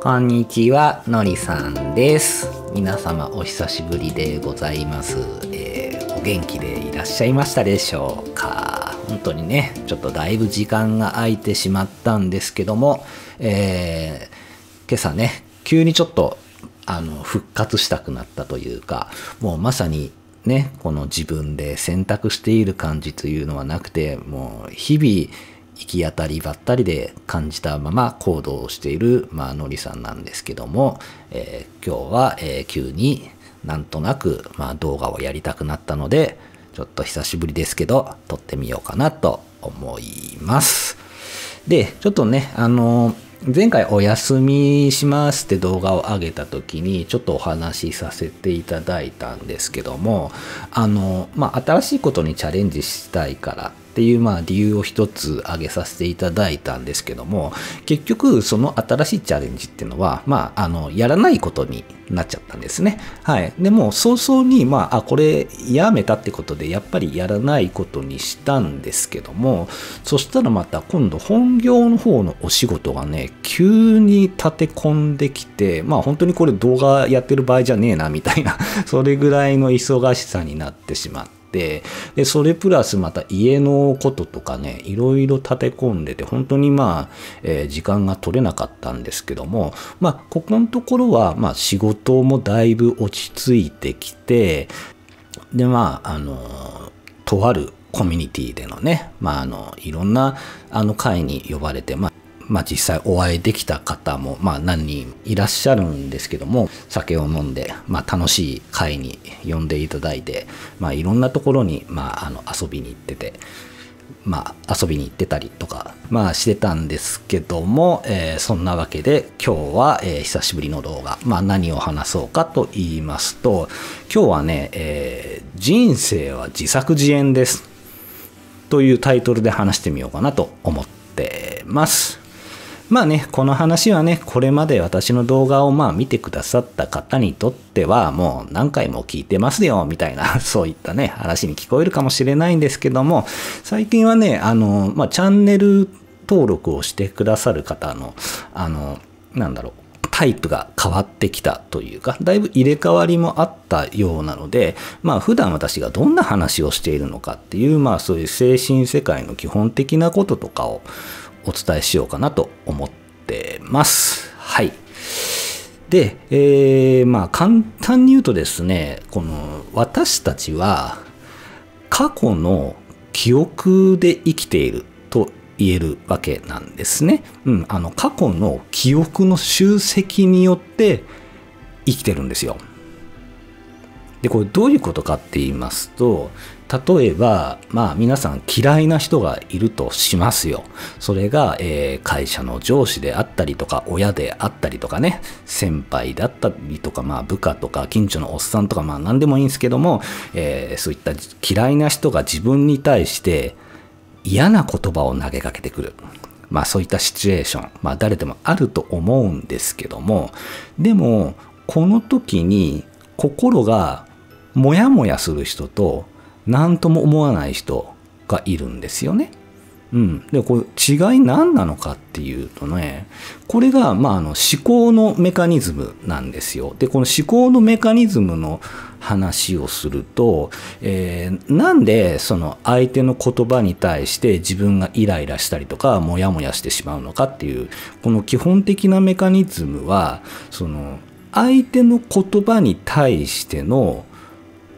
こんにちは、のりさんです。皆様お久しぶりでございます。えー、お元気でいらっしゃいましたでしょうか本当にね、ちょっとだいぶ時間が空いてしまったんですけども、えー、今朝ね、急にちょっと、あの、復活したくなったというか、もうまさにね、この自分で選択している感じというのはなくて、もう日々、行き当たりばったりで感じたまま行動をしている、まあのりさんなんですけども、えー、今日は、えー、急になんとなく、まあ、動画をやりたくなったので、ちょっと久しぶりですけど、撮ってみようかなと思います。で、ちょっとね、あの前回お休みしますって動画を上げた時にちょっとお話しさせていただいたんですけどもあのまあ新しいことにチャレンジしたいからっっていうまあ理由を一つ挙げさせていただいたんですけども結局その新しいチャレンジっていうのはまああのやらないことになっちゃったんですね。はい。でも早々にまああこれやめたってことでやっぱりやらないことにしたんですけどもそしたらまた今度本業の方のお仕事がね急に立て込んできてまあ本当にこれ動画やってる場合じゃねえなみたいなそれぐらいの忙しさになってしまって。て、で、それプラスまた家のこととかね、いろいろ立て込んでて、本当にまあ、えー、時間が取れなかったんですけども、まあ、ここのところは、まあ、仕事もだいぶ落ち着いてきて、で、まあ、あの、とあるコミュニティでのね、まあ、あの、いろんな、あの、会に呼ばれて、まあ、まあ、実際お会いできた方も、まあ、何人いらっしゃるんですけども酒を飲んで、まあ、楽しい会に呼んでいただいて、まあ、いろんなところに、まあ、あの遊びに行ってて。まあ、遊びに行ってたりとか、まあ、してたんですけども、えー、そんなわけで今日は、えー、久しぶりの動画、まあ、何を話そうかと言いますと今日はね、えー、人生は自作自演ですというタイトルで話してみようかなと思ってます。まあね、この話はね、これまで私の動画をまあ見てくださった方にとっては、もう何回も聞いてますよ、みたいな、そういったね、話に聞こえるかもしれないんですけども、最近はね、あの、まあ、チャンネル登録をしてくださる方の、あの、なんだろう、タイプが変わってきたというか、だいぶ入れ替わりもあったようなので、まあ普段私がどんな話をしているのかっていう、まあそういう精神世界の基本的なこととかを、お伝えしようかなと思ってます。はい。で、えー、まあ簡単に言うとですね、この私たちは過去の記憶で生きていると言えるわけなんですね。うん、あの過去の記憶の集積によって生きてるんですよ。で、これどういうことかって言いますと、例えば、まあ皆さん嫌いな人がいるとしますよ。それが、えー、会社の上司であったりとか、親であったりとかね、先輩だったりとか、まあ部下とか、近所のおっさんとか、まあ何でもいいんですけども、えー、そういった嫌いな人が自分に対して嫌な言葉を投げかけてくる。まあそういったシチュエーション、まあ誰でもあると思うんですけども、でも、この時に心がもやもやする人と、何とも思わない人がいるんですよね。うん、でこれ違い何なのかっていうとねこれが、まあ、あの思考のメカニズムなんですよ。でこの思考のメカニズムの話をすると、えー、なんでその相手の言葉に対して自分がイライラしたりとかモヤモヤしてしまうのかっていうこの基本的なメカニズムはその相手の言葉に対しての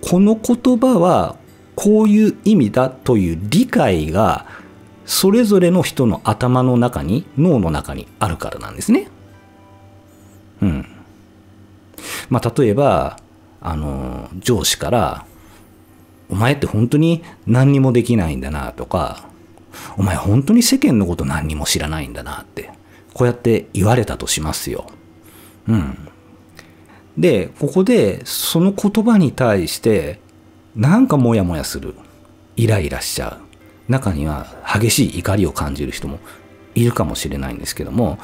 この言葉はこういう意味だという理解がそれぞれの人の頭の中に脳の中にあるからなんですね。うん。まあ例えばあの上司から「お前って本当に何にもできないんだな」とか「お前本当に世間のこと何にも知らないんだな」ってこうやって言われたとしますよ。うん。でここでその言葉に対してなんかモヤモヤするイライラしちゃう中には激しい怒りを感じる人もいるかもしれないんですけども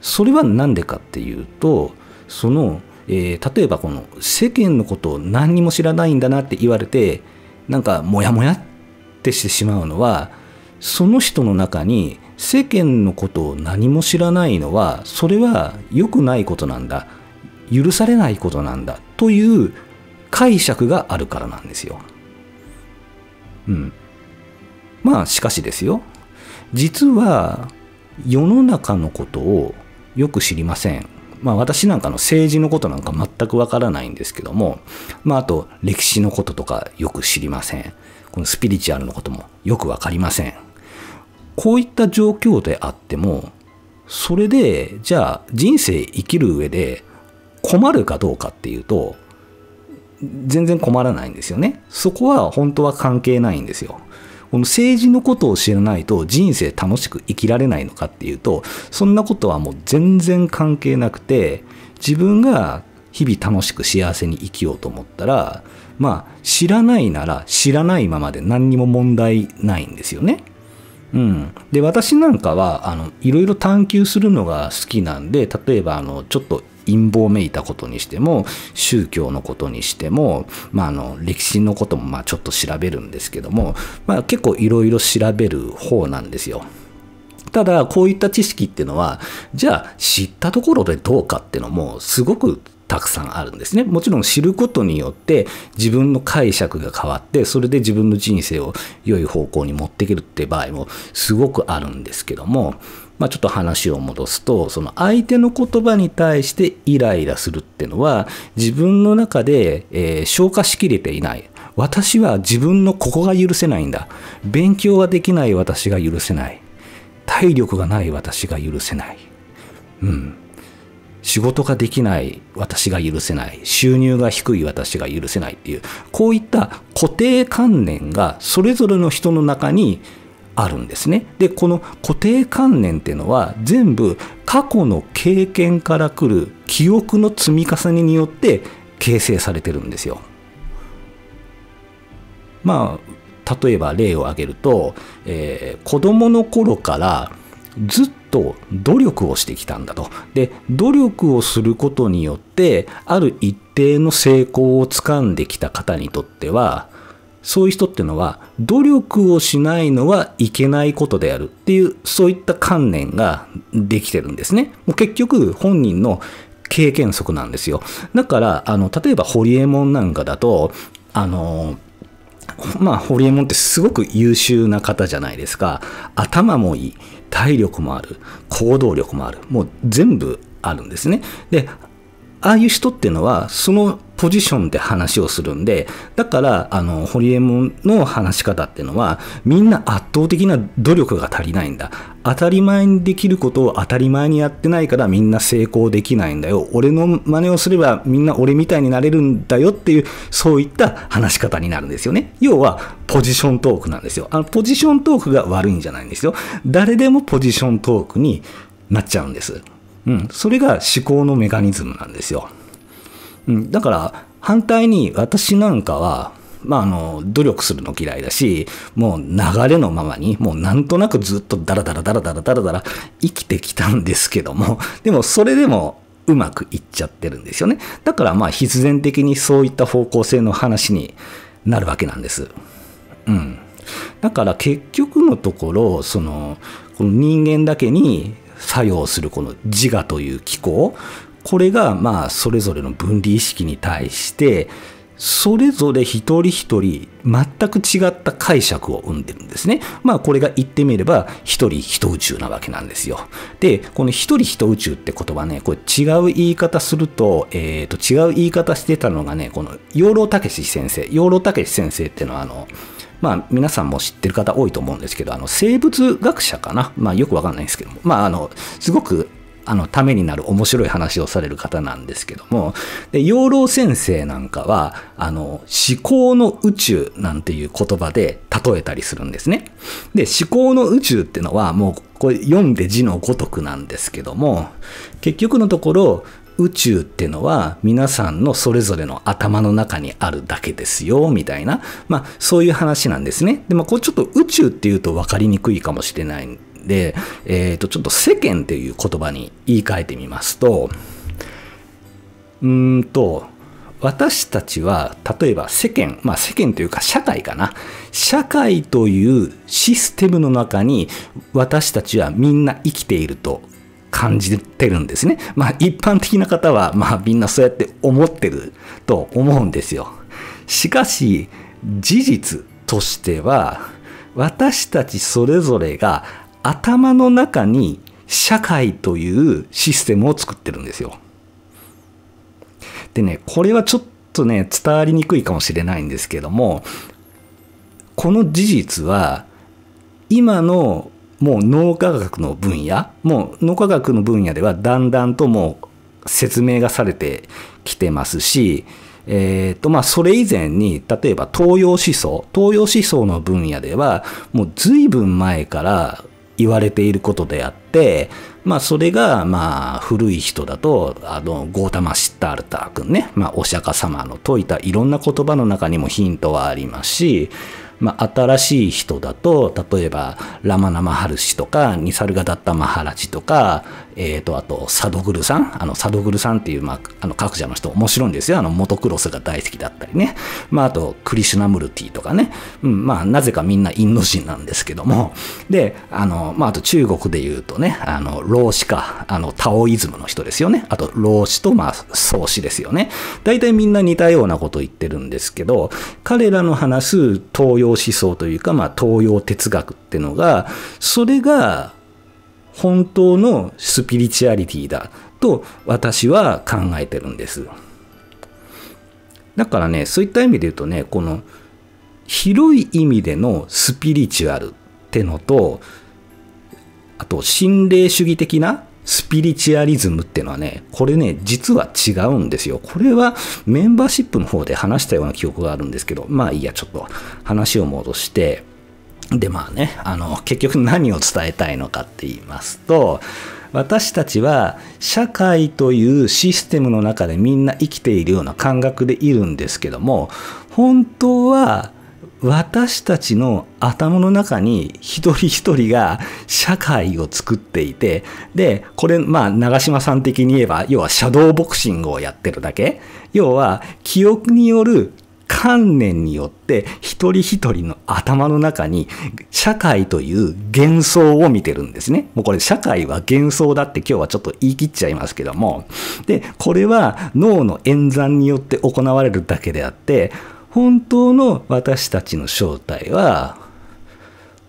それは何でかっていうとその、えー、例えばこの世間のことを何にも知らないんだなって言われてなんかモヤモヤってしてしまうのはその人の中に世間のことを何も知らないのはそれは良くないことなんだ許されないことなんだという解釈があるからなんですよ。うん。まあしかしですよ。実は世の中のことをよく知りません。まあ私なんかの政治のことなんか全くわからないんですけども、まああと歴史のこととかよく知りません。このスピリチュアルのこともよくわかりません。こういった状況であっても、それで、じゃあ人生生きる上で困るかどうかっていうと、全然困らないんですよね。そこは本当は関係ないんですよ。この政治のことを知らないと人生楽しく生きられないのかっていうと、そんなことはもう全然関係なくて、自分が日々楽しく幸せに生きようと思ったら、まあ、知らないなら知らないままで何にも問題ないんですよね。うん、で私なんかはあのいろいろ探求するのが好きなんで例えばあのちょっと陰謀めいたことにしても、宗教のことにしても、まあ、あの、歴史のこともまあちょっと調べるんですけども、まあ、結構いろいろ調べる方なんですよ。ただ、こういった知識っていうのは、じゃあ知ったところでどうかっていうのも、すごくたくさんあるんですね。もちろん知ることによって自分の解釈が変わってそれで自分の人生を良い方向に持っていけるって場合もすごくあるんですけども、まあ、ちょっと話を戻すとその相手の言葉に対してイライラするってのは自分の中で、えー、消化しきれていない私は自分のここが許せないんだ勉強ができない私が許せない体力がない私が許せないうん仕事ができない私が許せない、収入が低い私が許せないっていう、こういった固定観念がそれぞれの人の中にあるんですね。で、この固定観念っていうのは全部過去の経験から来る記憶の積み重ねによって形成されてるんですよ。まあ、例えば例を挙げると、えー、子供の頃からずっと努力をしてきたんだと。で、努力をすることによって、ある一定の成功をつかんできた方にとっては、そういう人っていうのは、努力をしないのはいけないことであるっていう、そういった観念ができてるんですね。もう結局、本人の経験則なんですよ。だから、あの、例えば、ホリエモンなんかだと、あの、まあ、ホリエモンってすごく優秀な方じゃないですか。頭もいい。体力もある、行動力もある、もう全部あるんですね。で、ああいう人っていうのは、そのポジションで話をするんで、だから、あの、ホリエモンの話し方っていうのは、みんな圧倒的な努力が足りないんだ。当たり前にできることを当たり前にやってないからみんな成功できないんだよ。俺の真似をすればみんな俺みたいになれるんだよっていう、そういった話し方になるんですよね。要は、ポジショントークなんですよ。あの、ポジショントークが悪いんじゃないんですよ。誰でもポジショントークになっちゃうんです。うん、それが思考のメカニズムなんですよ。うん、だから反対に私なんかは、まあ、あの努力するの嫌いだしもう流れのままにもうなんとなくずっとダラダラダラダラダラダラ生きてきたんですけども でもそれでもうまくいっちゃってるんですよねだからまあ必然的にそういった方向性の話になるわけなんです。うん、だから結局のところそのこの人間だけに作用するこの自我という機構これがまあそれぞれの分離意識に対してそれぞれ一人一人全く違った解釈を生んでるんですね。まあこれが言ってみれば一人一宇宙なわけなんですよ。で、この一人一宇宙って言葉ね、これ違う言い方すると、えっ、ー、と違う言い方してたのがね、この養老孟司先生。養老孟司先生っていうのはあの、まあ、皆さんも知ってる方多いと思うんですけど、あの生物学者かな、まあ、よくわかんないんですけども、まあ、あのすごくあのためになる面白い話をされる方なんですけども、で養老先生なんかはあの、思考の宇宙なんていう言葉で例えたりするんですね。で、思考の宇宙ってのは、もうこれ読んで字のごとくなんですけども、結局のところ、宇宙ってのは皆さんのそれぞれの頭の中にあるだけですよ、みたいな、まあそういう話なんですね。で、まあこうちょっと宇宙って言うと分かりにくいかもしれないんで、えっ、ー、とちょっと世間っていう言葉に言い換えてみますと、うーんと、私たちは例えば世間まあ世間というか社会かな社会というシステムの中に私たちはみんな生きていると感じてるんですね。まあ一般的な方は、まあみんなそうやって思ってると思うんですよ。しかし、事実としては、私たちそれぞれが頭の中に社会というシステムを作ってるんですよ。でね、これはちょっとね、伝わりにくいかもしれないんですけども、この事実は、今のもう脳科学の分野もう脳科学の分野ではだんだんともう説明がされてきてますし、えーとまあ、それ以前に例えば東洋思想東洋思想の分野ではもう随分前から言われていることであって、まあ、それが、まあ、古い人だと、あの、ゴータマ・シッタールター君ね、まあ、お釈迦様の説いたいろんな言葉の中にもヒントはありますし、まあ、新しい人だと、例えば、ラマナマハルシとか、ニサルガダッタマハラジとか、ええー、と、あと、サドグルさん、あの、サドグルさんっていう、まあ、あの、各社の人、面白いんですよ。あの、モトクロスが大好きだったりね。まあ、あと、クリシュナムルティとかね。うん、まあ、なぜかみんなインド人なんですけども。で、あの、まあ、あと中国で言うとね、あの、老子か、あの、タオイズムの人ですよね。あと、老子と、まあ、創始ですよね。大体みんな似たようなこと言ってるんですけど、彼らの話す東洋思想というか、まあ、東洋哲学っていうのが、それが、本当のスピリチュアリティだと私は考えてるんです。だからね、そういった意味で言うとね、この広い意味でのスピリチュアルってのと、あと心霊主義的なスピリチュアリズムってのはね、これね、実は違うんですよ。これはメンバーシップの方で話したような記憶があるんですけど、まあいいや、ちょっと話を戻して、でまあねあの結局何を伝えたいのかって言いますと私たちは社会というシステムの中でみんな生きているような感覚でいるんですけども本当は私たちの頭の中に一人一人が社会を作っていて、で、これ、まあ、長島さん的に言えば、要はシャドーボクシングをやってるだけ。要は、記憶による観念によって一人一人の頭の中に社会という幻想を見てるんですね。もうこれ社会は幻想だって今日はちょっと言い切っちゃいますけども。で、これは脳の演算によって行われるだけであって、本当の私たちの正体は、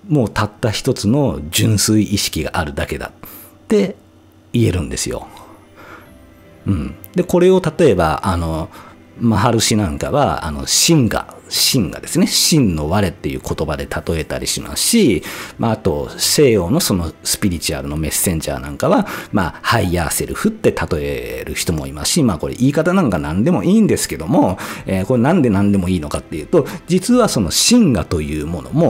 もうたった一つの純粋意識があるだけだって言えるんですよ。うん。で、これを例えば、あの、まハルシなんかは、あの、真が、真がですね、真の我っていう言葉で例えたりしますし、まあ、あと、西洋のそのスピリチュアルのメッセンジャーなんかは、まあ、ハイヤーセルフって例える人もいますし、まあ、これ言い方なんか何でもいいんですけども、えー、これなんで何でもいいのかっていうと、実はその真がというものも、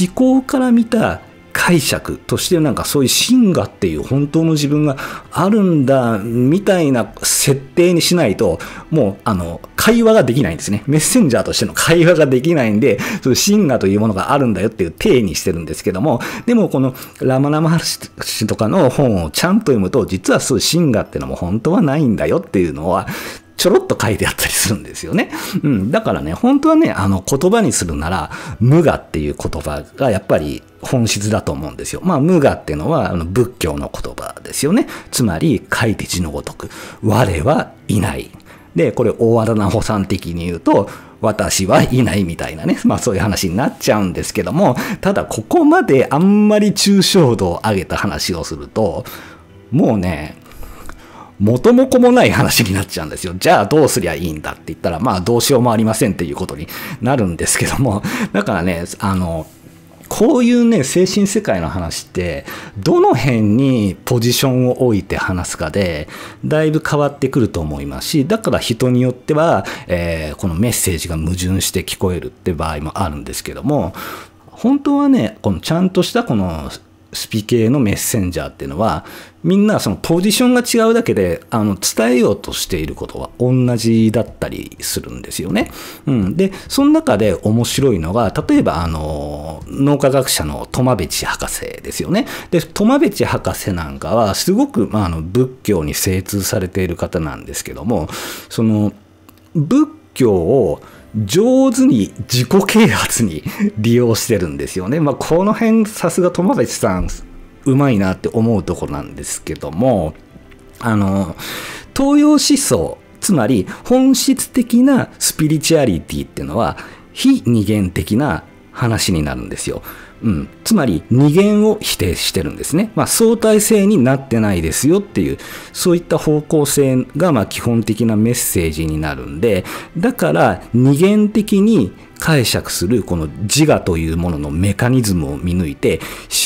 思考から見た解釈としてなんかそういう真我っていう本当の自分があるんだみたいな設定にしないともうあの会話ができないんですね。メッセンジャーとしての会話ができないんで、その真我というものがあるんだよっていう体にしてるんですけども、でもこのラマラマハルシとかの本をちゃんと読むと、実はそういう真我ってのも本当はないんだよっていうのは、ちょろっと書いてあったりするんですよね。うん。だからね、本当はね、あの、言葉にするなら、無我っていう言葉がやっぱり本質だと思うんですよ。まあ、無我っていうのはあの仏教の言葉ですよね。つまり、書いて字のごとく、我はいない。で、これ、大田な補ん的に言うと、私はいないみたいなね、まあそういう話になっちゃうんですけども、ただここまであんまり抽象度を上げた話をすると、もうね、元も子もない話になっちゃうんですよ。じゃあどうすりゃいいんだって言ったら、まあどうしようもありませんっていうことになるんですけども、だからね、あの、こういうね、精神世界の話って、どの辺にポジションを置いて話すかで、だいぶ変わってくると思いますし、だから人によっては、えー、このメッセージが矛盾して聞こえるって場合もあるんですけども、本当はね、このちゃんとしたこのスピ系のメッセンジャーっていうのは、みんなそのポジションが違うだけで、あの、伝えようとしていることは同じだったりするんですよね。うん。で、その中で面白いのが、例えば、あの、脳科学者のトマベチ博士ですよね。で、トマベチ博士なんかは、すごく、まあ、あの、仏教に精通されている方なんですけども、その、仏教を、上手に自己啓発に利用してるんですよね。まあ、この辺、さすが友達さん、うまいなって思うとこなんですけども、あの、東洋思想、つまり本質的なスピリチュアリティっていうのは、非二元的な話になるんですよ。うん、つまり二元を否定してるんですね、まあ、相対性になってないですよっていうそういった方向性がま基本的なメッセージになるんでだから二元的に解釈するこの自我というもののメカニズムを見抜いて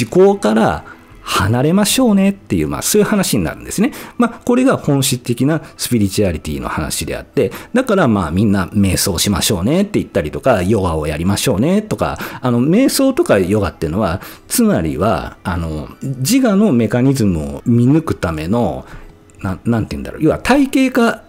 思考から離れましょうねっていう、まあそういう話になるんですね。まあこれが本質的なスピリチュアリティの話であって、だからまあみんな瞑想しましょうねって言ったりとか、ヨガをやりましょうねとか、あの瞑想とかヨガっていうのは、つまりは、あの自我のメカニズムを見抜くための、ななんて言うんだろう、要は体系化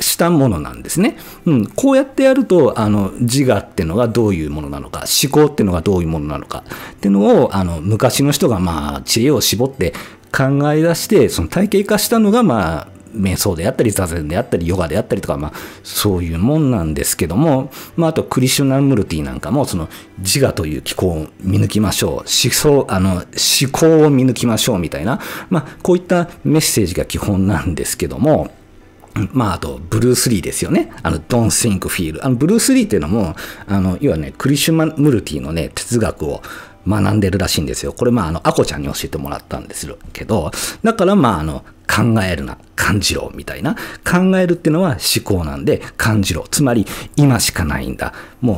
したものなんですね。うん、こうやってやると、あの、自我ってのがどういうものなのか、思考ってのがどういうものなのか、っていうのを、あの、昔の人が、まあ、知恵を絞って考え出して、その体系化したのが、まあ、瞑想であったり、座禅であったり、ヨガであったりとか、まあ、そういうもんなんですけども、まあ、あと、クリシュナムルティなんかも、その、自我という機構を見抜きましょう。思想、あの、思考を見抜きましょうみたいな、まあ、こういったメッセージが基本なんですけども、まあ、あと、ブルース・リーですよね。あの、Don't Think Feel。あの、ブルース・リーっていうのも、あの、要はね、クリシュマムルティのね、哲学を学んでるらしいんですよ。これ、まあ、あの、アコちゃんに教えてもらったんですけど、だから、まあ、あの、考えるな、感じろ、みたいな。考えるっていうのは思考なんで、感じろ。つまり、今しかないんだ。もう、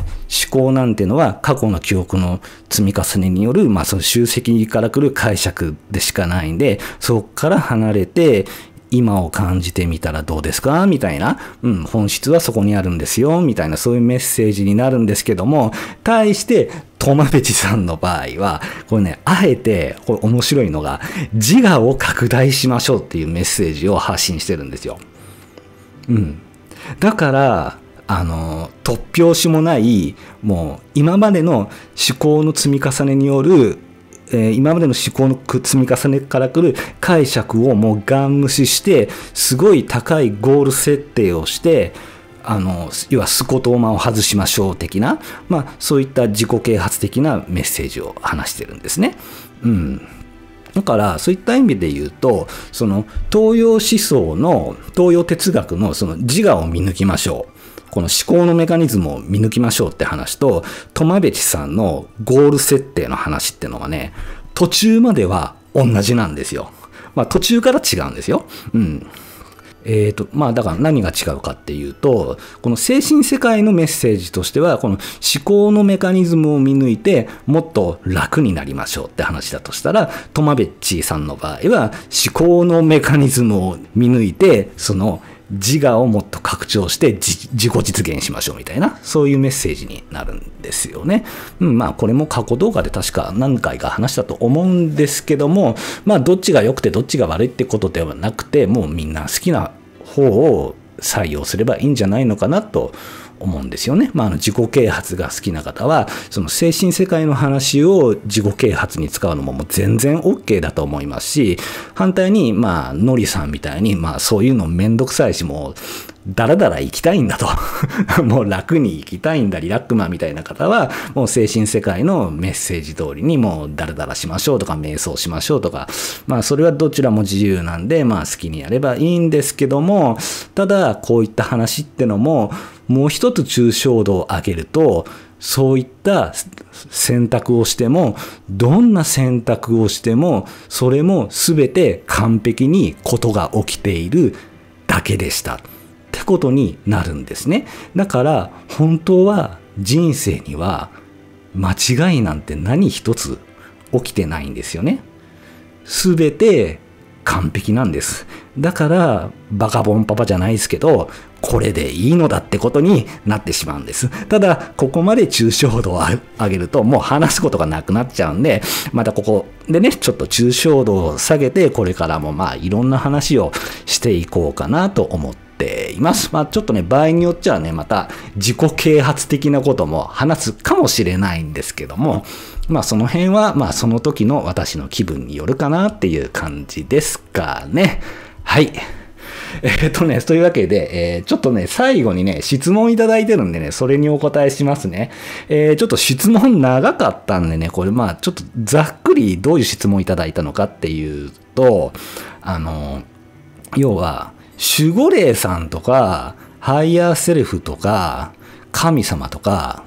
思考なんてのは、過去の記憶の積み重ねによる、まあ、その集積から来る解釈でしかないんで、そこから離れて、今を感じてみたらどうですかみたいな、うん、本質はそこにあるんですよ、みたいな、そういうメッセージになるんですけども、対して、トマベチさんの場合は、これね、あえて、これ面白いのが、自我を拡大しましょうっていうメッセージを発信してるんですよ。うん。だから、あの、突拍子もない、もう、今までの思考の積み重ねによるえー、今までの思考の積み重ねからくる解釈をもうガン無視して、すごい高いゴール設定をして、あの、要はスコトーマを外しましょう的な、まあ、そういった自己啓発的なメッセージを話してるんですね。うん。だからそういった意味で言うとその東洋思想の東洋哲学のその自我を見抜きましょうこの思考のメカニズムを見抜きましょうって話と、トマベチさんのゴール設定の話ってのはね、途中までは同じなんですよ。まあ途中から違うんですよ。うん。えーとまあ、だから何が違うかっていうとこの精神世界のメッセージとしてはこの思考のメカニズムを見抜いてもっと楽になりましょうって話だとしたらトマベッチさんの場合は思考のメカニズムを見抜いてその自我をもっと拡張して自己実現しましょうみたいな、そういうメッセージになるんですよね。うん、まあこれも過去動画で確か何回か話したと思うんですけども、まあどっちが良くてどっちが悪いってことではなくて、もうみんな好きな方を採用すればいいんじゃないのかなと思うんですよね。まあ、あの自己啓発が好きな方は、その精神世界の話を自己啓発に使うのももう全然 OK だと思いますし、反対に、まあ、のさんみたいに、まあ、そういうのめんどくさいし、もう、だらだら行きたいんだと。もう楽に行きたいんだ、リラックマみたいな方は、もう精神世界のメッセージ通りに、もうだらだらしましょうとか、瞑想しましょうとか、まあそれはどちらも自由なんで、まあ好きにやればいいんですけども、ただ、こういった話ってのも、もう一つ抽象度を上げると、そういった選択をしても、どんな選択をしても、それも全て完璧にことが起きているだけでした。ってことになるんですね。だから、本当は人生には間違いなんて何一つ起きてないんですよね。全て完璧なんです。だから、バカボンパパじゃないですけど、これでいいのだってことになってしまうんです。ただ、ここまで抽象度を上げると、もう話すことがなくなっちゃうんで、またここでね、ちょっと抽象度を下げて、これからもまあ、いろんな話をしていこうかなと思って、います。まあ、ちょっとね、場合によっちゃはね、また自己啓発的なことも話すかもしれないんですけども、まあその辺は、まあその時の私の気分によるかなっていう感じですかね。はい。えっとね、というわけで、えー、ちょっとね、最後にね、質問いただいてるんでね、それにお答えしますね。えー、ちょっと質問長かったんでね、これまあ、ちょっとざっくりどういう質問いただいたのかっていうと、あの、要は、守護霊さんとか、ハイヤーセルフとか、神様とか、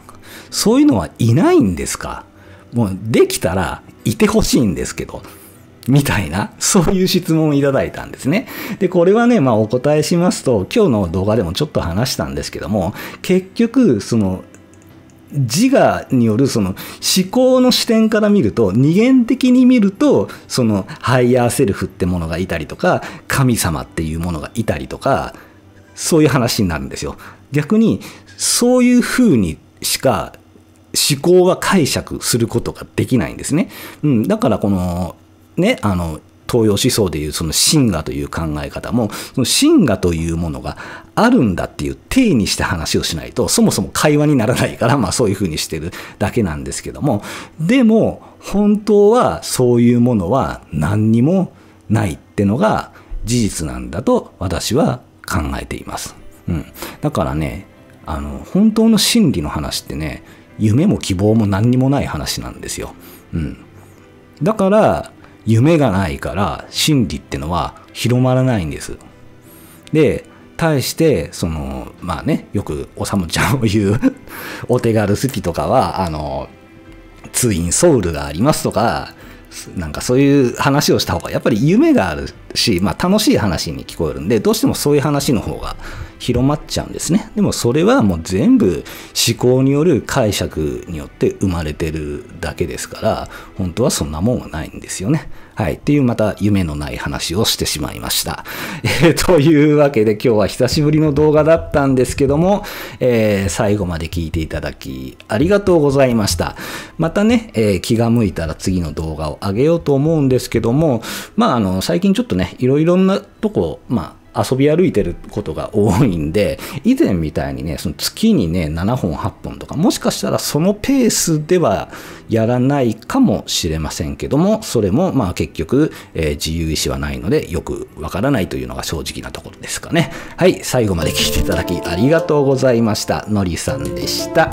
そういうのはいないんですかもう、できたら、いてほしいんですけど。みたいな、そういう質問をいただいたんですね。で、これはね、まあお答えしますと、今日の動画でもちょっと話したんですけども、結局、その、自我によるその思考の視点から見ると、二元的に見ると、そのハイヤーセルフってものがいたりとか、神様っていうものがいたりとか、そういう話になるんですよ。逆に、そういう風にしか思考が解釈することができないんですね。うん、だからこのね、あの、東洋思想でいうその神話という考え方も、その神話というものがあるんだっていう体にした話をしないと、そもそも会話にならないから、まあそういうふうにしてるだけなんですけども、でも、本当はそういうものは何にもないってのが事実なんだと私は考えています。うん。だからね、あの、本当の真理の話ってね、夢も希望も何にもない話なんですよ。うん。だから、夢がないから真理ってのは広まらないんです。で、対して、その、まあね、よくおさむちゃんを言う お手軽好きとかは、あの、ツインソウルがありますとか、なんかそういう話をした方が、やっぱり夢があるし、まあ楽しい話に聞こえるんで、どうしてもそういう話の方が広まっちゃうんですね。でもそれはもう全部思考による解釈によって生まれてるだけですから、本当はそんなもんはないんですよね。はい。っていうまた夢のない話をしてしまいました。えー、というわけで今日は久しぶりの動画だったんですけども、えー、最後まで聞いていただきありがとうございました。またね、えー、気が向いたら次の動画を上げようと思うんですけども、まああの、最近ちょっとね、いろいろなとこ、まあ遊び歩いてることが多いんで、以前みたいにね、その月にね、7本、8本とか、もしかしたらそのペースではやらないかもしれませんけども、それもまあ結局、えー、自由意志はないので、よくわからないというのが正直なところですかね。はい、最後まで聞いていただきありがとうございました。のりさんでした。